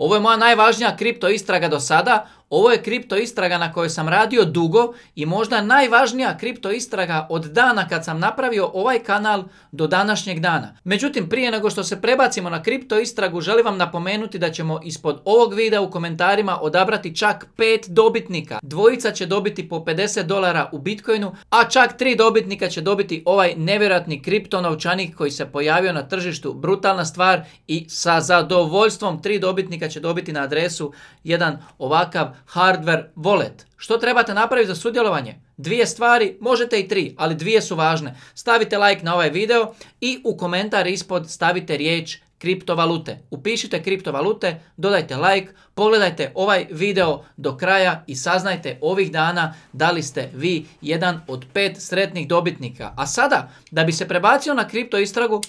Ovo je moja najvažnija kripto istraga do sada. Ovo je kripto istraga na kojoj sam radio dugo i možda najvažnija kripto istraga od dana kad sam napravio ovaj kanal do današnjeg dana. Međutim, prije nego što se prebacimo na kripto istragu, želim vam napomenuti da ćemo ispod ovog videa u komentarima odabrati čak 5 dobitnika. Dvojica će dobiti po 50 dolara u Bitcoinu, a čak 3 dobitnika će dobiti ovaj nevjerojatni kripto novčanik koji se pojavio na tržištu. Brutalna stvar i sa zadovoljstvom 3 dobitnika će dobiti na adresu jedan ovakav hardware wallet. Što trebate napraviti za sudjelovanje? Dvije stvari, možete i tri, ali dvije su važne. Stavite like na ovaj video i u komentar ispod stavite riječ kriptovalute. Upišite kriptovalute, dodajte like, pogledajte ovaj video do kraja i saznajte ovih dana da li ste vi jedan od pet sretnih dobitnika. A sada, da bi se prebacio na kripto istragu,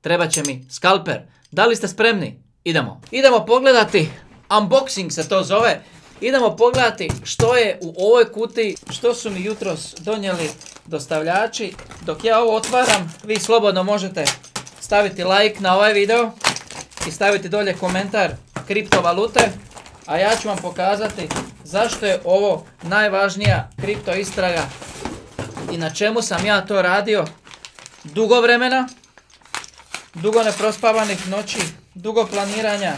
treba će mi skalper. Da li ste spremni? Idemo. Idemo pogledati, unboxing se to zove, Idemo pogledati što je u ovoj kuti, što su mi jutros donijeli dostavljači. Dok ja ovo otvaram, vi slobodno možete staviti like na ovaj video i staviti dolje komentar kriptovalute. A ja ću vam pokazati zašto je ovo najvažnija kripto istraga i na čemu sam ja to radio dugo vremena, dugo neprospavanih noći, dugo planiranja,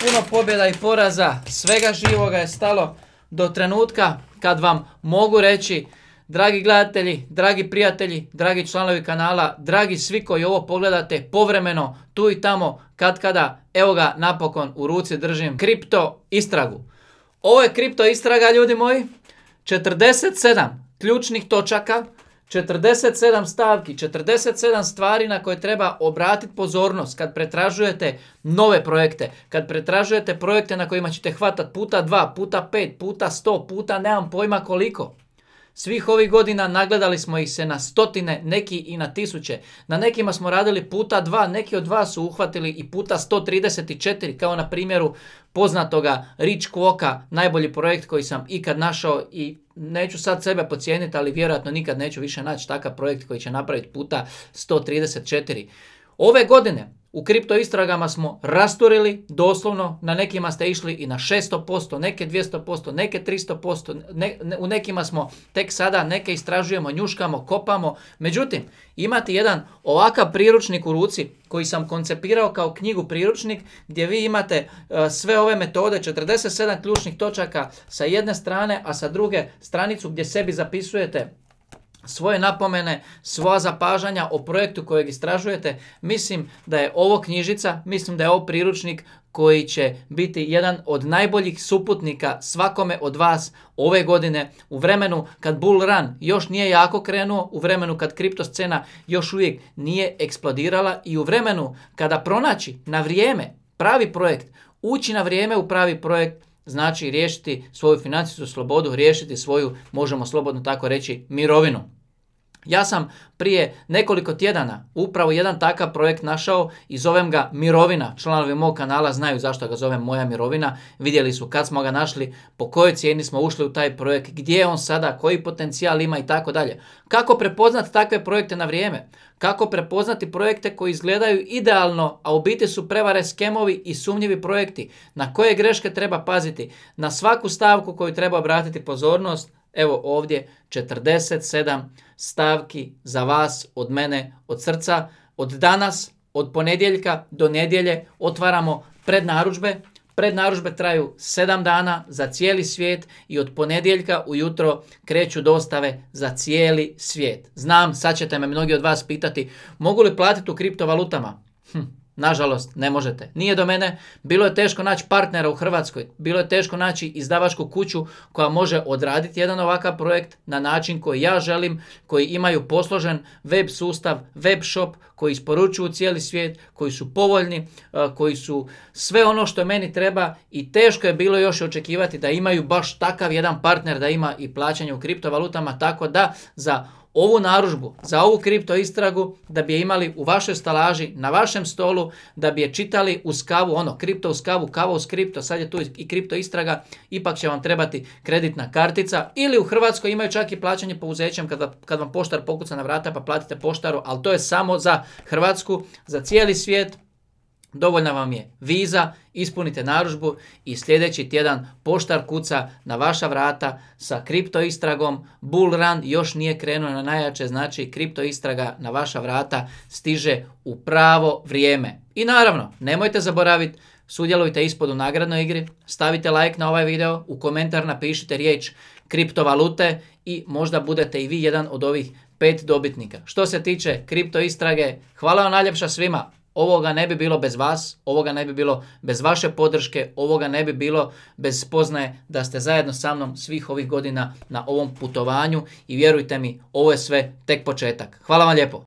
puno pobjeda i poraza, svega živoga je stalo do trenutka kad vam mogu reći Dragi gledatelji, dragi prijatelji, dragi članovi kanala, dragi svi koji ovo pogledate povremeno, tu i tamo, kad kada, evo ga napokon u ruci držim kripto istragu. Ovo je kripto istraga ljudi moji, 47 ključnih točaka 47 stavki, 47 stvari na koje treba obratiti pozornost kad pretražujete nove projekte, kad pretražujete projekte na kojima ćete hvatati puta 2, puta 5, puta 100, puta nemam pojma koliko. Svih ovih godina nagledali smo ih se na stotine, neki i na tisuće. Na nekima smo radili puta dva, neki od vas su uhvatili i puta 134, kao na primjeru poznatoga Rich Quoka, najbolji projekt koji sam ikad našao i neću sad sebe pocijeniti, ali vjerojatno nikad neću više naći takav projekt koji će napraviti puta 134. Ove godine u kripto istragama smo rasturili, doslovno na nekima ste išli i na 600%, neke 200%, neke 300%, u nekima smo tek sada, neke istražujemo, njuškamo, kopamo. Međutim, imati jedan ovakav priručnik u ruci koji sam koncepirao kao knjigu priručnik gdje vi imate e, sve ove metode, 47 ključnih točaka sa jedne strane, a sa druge stranicu gdje sebi zapisujete svoje napomene, svoja zapažanja o projektu kojeg istražujete. Mislim da je ovo knjižica, mislim da je ovo priručnik koji će biti jedan od najboljih suputnika svakome od vas ove godine u vremenu kad bull run još nije jako krenuo, u vremenu kad scena još uvijek nije eksplodirala i u vremenu kada pronaći na vrijeme pravi projekt, ući na vrijeme u pravi projekt, znači riješiti svoju financijsku slobodu, riješiti svoju, možemo slobodno tako reći, mirovinu. Ja sam prije nekoliko tjedana upravo jedan takav projekt našao i zovem ga Mirovina. Članovi mog kanala znaju zašto ga zovem Moja Mirovina. Vidjeli su kad smo ga našli, po kojoj cijeni smo ušli u taj projekt, gdje je on sada, koji potencijal ima i tako dalje. Kako prepoznati takve projekte na vrijeme? Kako prepoznati projekte koji izgledaju idealno, a u biti su prevare skemovi i sumnjivi projekti? Na koje greške treba paziti? Na svaku stavku koju treba obratiti pozornost, Evo ovdje 47 stavki za vas od mene od srca. Od danas, od ponedjeljka do nedjelje otvaramo prednaručbe. Prednaručbe traju 7 dana za cijeli svijet i od ponedjeljka ujutro kreću dostave za cijeli svijet. Znam, sad ćete me mnogi od vas pitati, mogu li platiti u kriptovalutama? Hm. Nažalost, ne možete. Nije do mene. Bilo je teško naći partnera u Hrvatskoj. Bilo je teško naći izdavačku kuću koja može odraditi jedan ovakav projekt na način koji ja želim, koji imaju posložen web sustav, web shop, koji isporučuju cijeli svijet, koji su povoljni, e, koji su sve ono što meni treba i teško je bilo još očekivati da imaju baš takav jedan partner da ima i plaćanje u kriptovalutama, tako da za ovu naružbu, za ovu kripto istragu, da bi je imali u vašoj stalaži, na vašem stolu, da bi je čitali uz kavu, ono, kripto uz kavu, kava uz kripto, sad je tu i kripto istraga, ipak će vam trebati kreditna kartica ili u Hrvatskoj imaju čak i plaćanje pouzećem kad, kad vam poštar pokuca na vrata pa platite poštaru, ali to je samo za Hrvatsku, za cijeli svijet, Dovoljna vam je viza, ispunite naružbu i sljedeći tjedan poštar kuca na vaša vrata sa kripto istragom. Bull run još nije krenuo na najjače, znači kripto istraga na vaša vrata stiže u pravo vrijeme. I naravno, nemojte zaboraviti, sudjelujte ispod u nagradnoj igri, stavite like na ovaj video, u komentar napišite riječ kriptovalute i možda budete i vi jedan od ovih pet dobitnika. Što se tiče kripto istrage, hvala vam najljepša svima. Ovoga ne bi bilo bez vas, ovoga ne bi bilo bez vaše podrške, ovoga ne bi bilo bez spoznaje da ste zajedno sa mnom svih ovih godina na ovom putovanju i vjerujte mi, ovo je sve tek početak. Hvala vam lijepo.